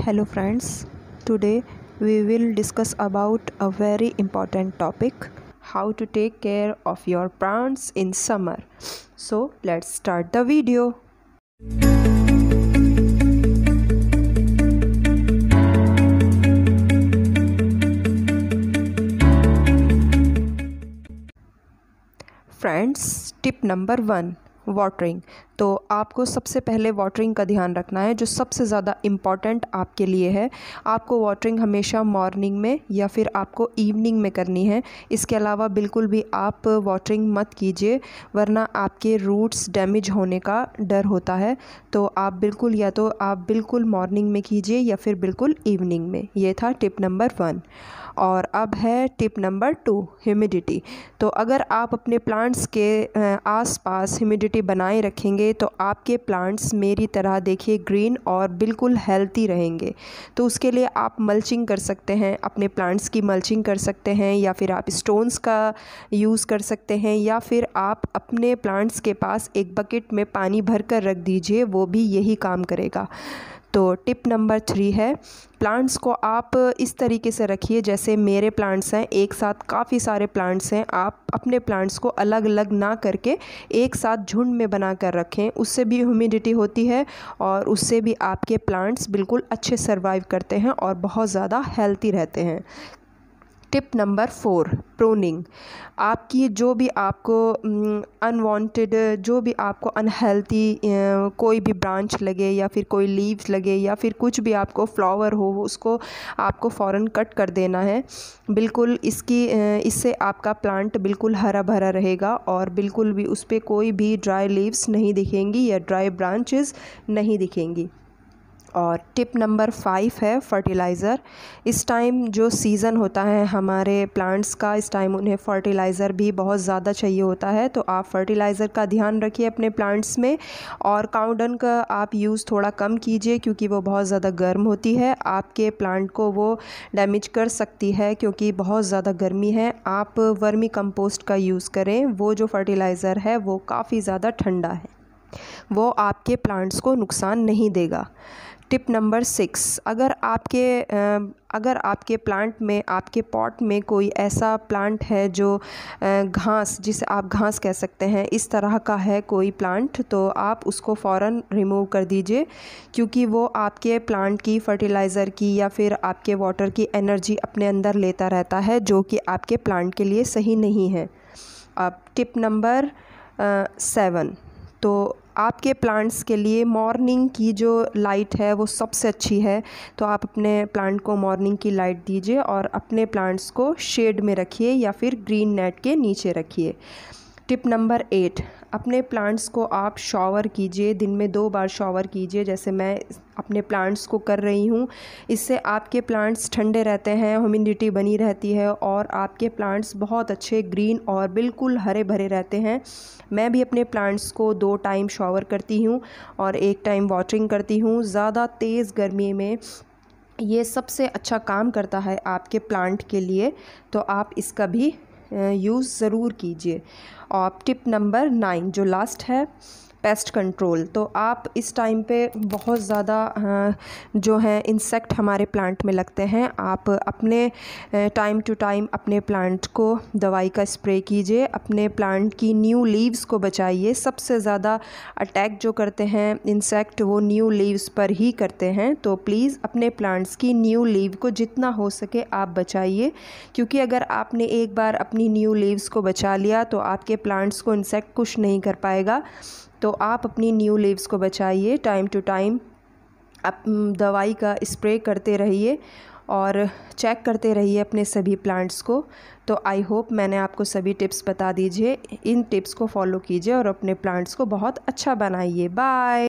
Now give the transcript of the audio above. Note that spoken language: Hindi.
hello friends today we will discuss about a very important topic how to take care of your plants in summer so let's start the video friends tip number 1 watering तो आपको सबसे पहले वाटरिंग का ध्यान रखना है जो सबसे ज़्यादा इम्पॉर्टेंट आपके लिए है आपको वाटरिंग हमेशा मॉर्निंग में या फिर आपको इवनिंग में करनी है इसके अलावा बिल्कुल भी आप वाटरिंग मत कीजिए वरना आपके रूट्स डैमेज होने का डर होता है तो आप बिल्कुल या तो आप बिल्कुल मॉर्निंग में कीजिए या फिर बिल्कुल इवनिंग में ये था टिप नंबर वन और अब है टिप नंबर टू ह्यूमिडिटी तो अगर आप अपने प्लांट्स के आसपास ह्यूमिडिटी बनाए रखेंगे करेंगे तो आपके प्लांट्स मेरी तरह देखिए ग्रीन और बिल्कुल हेल्थी रहेंगे तो उसके लिए आप मल्चिंग कर सकते हैं अपने प्लांट्स की मल्चिंग कर सकते हैं या फिर आप स्टोन्स का यूज़ कर सकते हैं या फिर आप अपने प्लांट्स के पास एक बकेट में पानी भर कर रख दीजिए वो भी यही काम करेगा तो टिप नंबर थ्री है प्लांट्स को आप इस तरीके से रखिए जैसे मेरे प्लांट्स हैं एक साथ काफ़ी सारे प्लांट्स हैं आप अपने प्लांट्स को अलग अलग ना करके एक साथ झुंड में बना कर रखें उससे भी ह्यूमिडिटी होती है और उससे भी आपके प्लांट्स बिल्कुल अच्छे सर्वाइव करते हैं और बहुत ज़्यादा हेल्थी रहते हैं टिप नंबर फोर प्रोनिंग आपकी जो भी आपको अनवांटेड जो भी आपको अनहेल्थी कोई भी ब्रांच लगे या फिर कोई लीव्स लगे या फिर कुछ भी आपको फ्लावर हो उसको आपको फ़ौर कट कर देना है बिल्कुल इसकी इससे आपका प्लांट बिल्कुल हरा भरा रहेगा और बिल्कुल भी उस पर कोई भी ड्राई लीव्स नहीं दिखेंगी या ड्राई ब्रांचेस नहीं दिखेंगी और टिप नंबर फाइव है फर्टिलाइज़र इस टाइम जो सीज़न होता है हमारे प्लांट्स का इस टाइम उन्हें फर्टिलाइज़र भी बहुत ज़्यादा चाहिए होता है तो आप फर्टिलाइज़र का ध्यान रखिए अपने प्लांट्स में और काउडन का आप यूज़ थोड़ा कम कीजिए क्योंकि वो बहुत ज़्यादा गर्म होती है आपके प्लांट को वो डैमेज कर सकती है क्योंकि बहुत ज़्यादा गर्मी है आप वर्मी कंपोस्ट का यूज़ करें वो जो फर्टिलाइज़र है वो काफ़ी ज़्यादा ठंडा है वो आपके प्लांट्स को नुकसान नहीं देगा टिप नंबर सिक्स अगर आपके अगर आपके प्लांट में आपके पॉट में कोई ऐसा प्लांट है जो घास जिसे आप घास कह सकते हैं इस तरह का है कोई प्लांट तो आप उसको फ़ौर रिमूव कर दीजिए क्योंकि वो आपके प्लांट की फर्टिलाइज़र की या फिर आपके वाटर की एनर्जी अपने अंदर लेता रहता है जो कि आपके प्लांट के लिए सही नहीं है अब टिप नंबर सेवन तो आपके प्लांट्स के लिए मॉर्निंग की जो लाइट है वो सबसे अच्छी है तो आप अपने प्लांट को मॉर्निंग की लाइट दीजिए और अपने प्लांट्स को शेड में रखिए या फिर ग्रीन नेट के नीचे रखिए टिप नंबर एट अपने प्लांट्स को आप शॉवर कीजिए दिन में दो बार शॉवर कीजिए जैसे मैं अपने प्लांट्स को कर रही हूँ इससे आपके प्लांट्स ठंडे रहते हैं ह्यूमिडिटी बनी रहती है और आपके प्लांट्स बहुत अच्छे ग्रीन और बिल्कुल हरे भरे रहते हैं मैं भी अपने प्लांट्स को दो टाइम शॉवर करती हूँ और एक टाइम वाटरिंग करती हूँ ज़्यादा तेज़ गर्मी में ये सबसे अच्छा काम करता है आपके प्लांट के लिए तो आप इसका भी यूज़ ज़रूर कीजिए और टिप नंबर नाइन जो लास्ट है पेस्ट कंट्रोल तो आप इस टाइम पे बहुत ज़्यादा जो है इंसेक्ट हमारे प्लांट में लगते हैं आप अपने टाइम टू टाइम अपने प्लांट को दवाई का स्प्रे कीजिए अपने प्लांट की न्यू लीव्स को बचाइए सबसे ज़्यादा अटैक जो करते हैं इंसेक्ट वो न्यू लीव्स पर ही करते हैं तो प्लीज़ अपने प्लांट्स की न्यू लीव को जितना हो सके आप बचाइए क्योंकि अगर आपने एक बार अपनी न्यू लीव्स को बचा लिया तो आपके प्लांट्स को इंसेक्ट कुछ नहीं कर पाएगा तो आप अपनी न्यू लीव्स को बचाइए टाइम टू टाइम आप दवाई का स्प्रे करते रहिए और चेक करते रहिए अपने सभी प्लांट्स को तो आई होप मैंने आपको सभी टिप्स बता दीजिए इन टिप्स को फॉलो कीजिए और अपने प्लांट्स को बहुत अच्छा बनाइए बाय